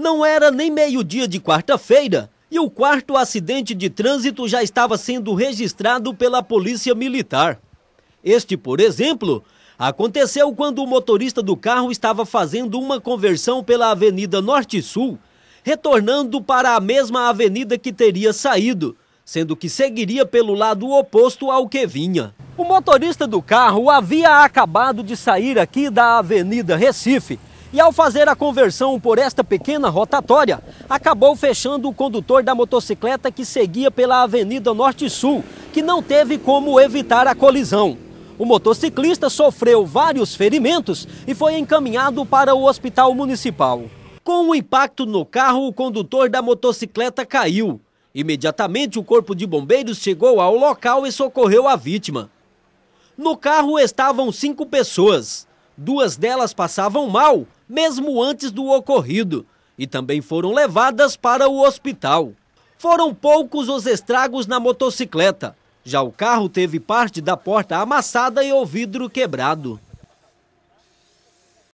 Não era nem meio-dia de quarta-feira e o quarto acidente de trânsito já estava sendo registrado pela Polícia Militar. Este, por exemplo, aconteceu quando o motorista do carro estava fazendo uma conversão pela Avenida Norte-Sul, retornando para a mesma avenida que teria saído, sendo que seguiria pelo lado oposto ao que vinha. O motorista do carro havia acabado de sair aqui da Avenida Recife e ao fazer a conversão por esta pequena rotatória, acabou fechando o condutor da motocicleta que seguia pela Avenida Norte-Sul, que não teve como evitar a colisão. O motociclista sofreu vários ferimentos e foi encaminhado para o hospital municipal. Com o impacto no carro, o condutor da motocicleta caiu. Imediatamente, o corpo de bombeiros chegou ao local e socorreu a vítima. No carro estavam cinco pessoas. Duas delas passavam mal mesmo antes do ocorrido, e também foram levadas para o hospital. Foram poucos os estragos na motocicleta. Já o carro teve parte da porta amassada e o vidro quebrado.